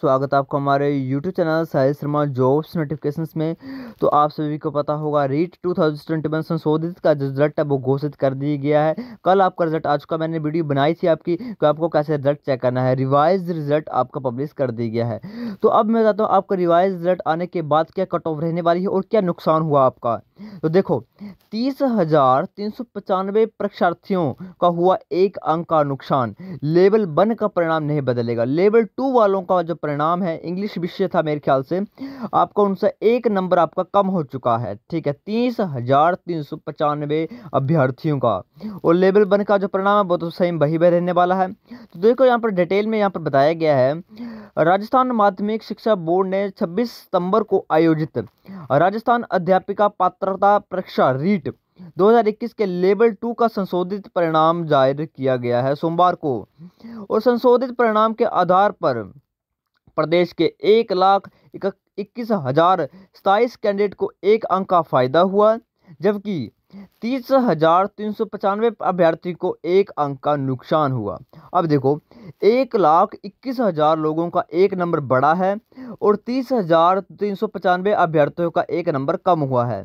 स्वागत आपको आपका हमारे YouTube channel Sahil Sharma jobs notifications में तो आप सभी को पता होगा REET two thousand twenty one संशोधित का रिजल्ट है वो घोषित कर दिया गया है कल आपका रिजल्ट आ चुका मैंने वीडियो बनाई थी आपकी कि तो आपको कैसे रिजल्ट चेक करना है रिवाइज रिजल्ट आपका पब्लिश कर दिया गया है तो अब मैं बताता हूँ आपका रिवाइज रिजल्ट आने के बाद क्या कट ऑफ रहने वाली है और क्या नुकसान हुआ आपका तो देखो तीस हजार तीन सौ पचानवे परीक्षार्थियों का हुआ एक अंक का नुकसान लेवल वन का परिणाम नहीं बदलेगा लेवल टू वालों का जो परिणाम है इंग्लिश विषय था मेरे ख्याल से आपका उनसे एक नंबर आपका कम हो चुका है ठीक है तीस हज़ार तीन सौ पचानवे अभ्यर्थियों का और लेवल वन का जो परिणाम है वो तो सेम वही वह रहने वाला है तो देखो यहाँ पर डिटेल में यहाँ पर बताया गया है राजस्थान माध्यमिक शिक्षा बोर्ड ने छब्बीस सितंबर को आयोजित राजस्थान अध्यापिका पात्रता परीक्षा रीट 2021 के लेवल टू का संशोधित परिणाम जाहिर किया गया है सोमवार को और संशोधित परिणाम के आधार पर प्रदेश के एक लाख इक्कीस हज़ार सताईस कैंडिडेट को एक अंक का फ़ायदा हुआ जबकि तीस हजार तीन सौ पचानवे अभ्यर्थी को एक अंक का नुकसान हुआ अब देखो एक लाख इक्कीस हजार लोगों का एक नंबर बड़ा है और तीस हजार तीन सौ पचानवे अभ्यर्थियों का एक नंबर कम हुआ है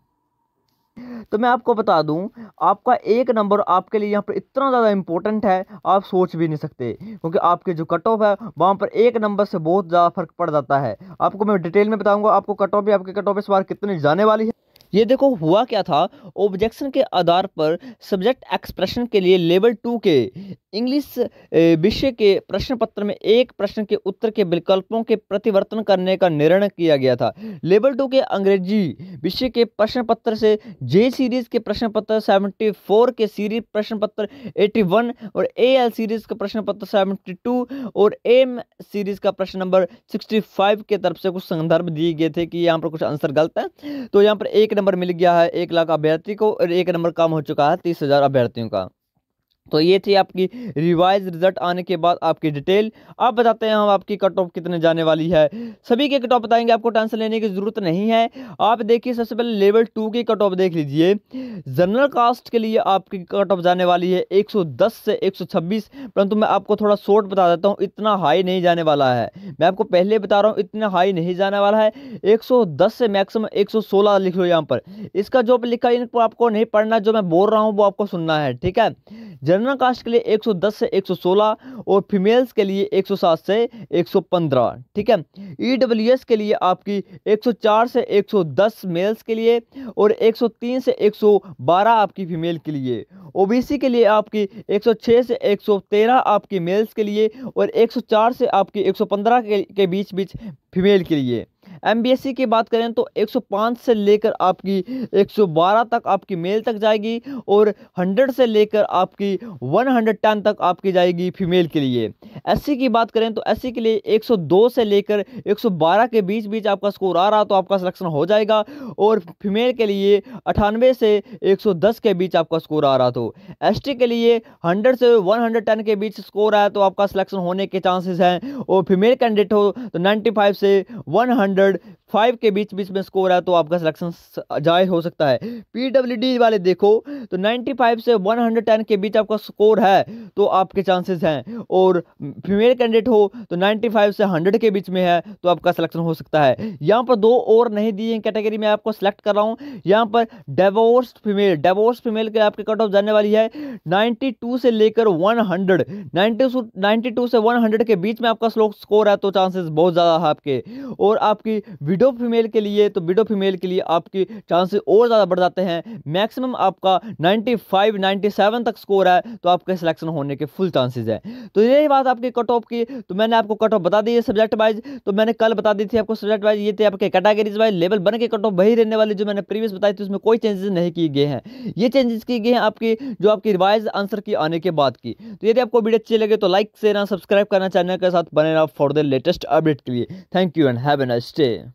तो मैं आपको बता दूं आपका एक नंबर आपके लिए यहाँ पर इतना ज़्यादा इंपॉर्टेंट है आप सोच भी नहीं सकते क्योंकि आपके जो कट ऑफ है वहाँ पर एक नंबर से बहुत ज़्यादा फर्क पड़ जाता है आपको मैं डिटेल में बताऊँगा आपको कट ऑफ भी आपके कट ऑफ इस बार कितने जाने वाली है ये देखो हुआ क्या था ऑब्जेक्शन के आधार पर सब्जेक्ट एक्सप्रेशन के लिए लेवल टू के इंग्लिश विषय के प्रश्न पत्र में एक प्रश्न के उत्तर के विकल्पों के प्रतिवर्तन करने का निर्णय किया गया था लेवल टू के अंग्रेजी विषय के प्रश्न पत्र से जे सीरीज के प्रश्न पत्र सेवेंटी फोर के सीरीज प्रश्न पत्र एटी वन और ए एल सीरीज का प्रश्न पत्र सेवेंटी टू और एम सीरीज का प्रश्न नंबर सिक्सटी फाइव के तरफ से कुछ संदर्भ दिए गए थे कि यहाँ पर कुछ आंसर गलत है तो यहाँ पर एक नंबर मिल गया है एक लाख अभ्यर्थी को और एक नंबर काम हो चुका है तीस हज़ार अभ्यर्थियों का तो ये थी आपकी रिवाइज रिजल्ट आने के बाद आपकी डिटेल अब बताते हैं हम आपकी कट ऑफ कितने जाने वाली है सभी के कट ऑफ बताएंगे आपको टेंशन लेने की ज़रूरत नहीं है आप देखिए सबसे पहले लेवल टू की कट ऑफ देख लीजिए जनरल कास्ट के लिए आपकी कट ऑफ जाने वाली है 110 से 126 परंतु मैं आपको थोड़ा शॉर्ट बता देता हूँ इतना हाई नहीं जाने वाला है मैं आपको पहले बता रहा हूँ इतना हाई नहीं जाने वाला है एक से मैक्सिमम एक लिख लो यहाँ पर इसका जो लिखा है आपको नहीं पढ़ना जो मैं बोल रहा हूँ वो आपको सुनना है ठीक है जनरल जनरल कास्ट के लिए 110 से 116 और फीमेल्स के लिए 107 से 115 ठीक है ई के लिए आपकी 104 से 110 मेल्स के लिए और 103 से 112 आपकी फीमेल के लिए ओबीसी के लिए आपकी 106 से 113 आपकी मेल्स के लिए और 104 से आपकी 115 के, के बीच बीच फीमेल के लिए एम की बात करें तो 105 से लेकर आपकी 112 तक आपकी मेल तक जाएगी और 100 से लेकर आपकी 110 तक आपकी जाएगी फीमेल के लिए एस की बात करें तो एस के लिए 102 से लेकर 112 के बीच बीच आपका स्कोर आ रहा तो आपका सिलेक्शन हो जाएगा और फीमेल के लिए अठानवे से एक के बीच आपका स्कोर आ रहा तो एस के लिए हंड्रेड से वन के बीच स्कोर आया तो आपका सिलेक्शन होने के चांसेस हैं और फीमेल कैंडिडेट हो तो 95 से word फाइव के बीच बीच में स्कोर है तो आपका सिलेक्शन जाहिर हो सकता है डी वाले देखो तो 95 से 110 के बीच आपका स्कोर है तो आपके चांसेस हैं और फीमेल कैंडिडेट हो तो 95 से 100 के बीच में है तो आपका सिलेक्शन हो सकता है यहाँ पर दो और नहीं दिए कैटेगरी में आपको सिलेक्ट कर रहा हूँ यहाँ पर डेवोर्स फीमेल डेवोर्स फीमेल के आपके कट ऑफ जाने वाली है टू से लेकर 100 नाइन्टी टू से हंड्रेड के बीच में आपका स्लो स्कोर है तो चांसेस बहुत ज़्यादा है आपके और आपकी विडो फीमेल के लिए तो विडो फीमेल के लिए आपकी चांसेस और ज़्यादा बढ़ जाते हैं मैक्सिमम आपका 95 97 तक स्कोर है तो आपके सिलेक्शन होने के फुल चांसेस है तो यही बात आपके कट ऑफ की तो मैंने आपको कट ऑफ बता दी है सब्जेक्ट वाइज तो मैंने कल बता दी थी आपको सब्जेक्ट वाइज ये थे आपके कैटेगरीज वाइज लेवल बन के कट ऑफ वही रहने वाले जो मैंने प्रीवियस बताई थी उसमें कोई चेंजेस नहीं किए गए हैं ये चेंजेस किए गए हैं आपकी जो आपकी रिवाइज आंसर की आने के बाद की तो यदि आपको वीडियो अच्छी लगे तो लाइक शेयर सब्सक्राइब करना चैनल के साथ बने रहा फॉर द लेटेस्ट अपडेट के लिए thank you and have an nice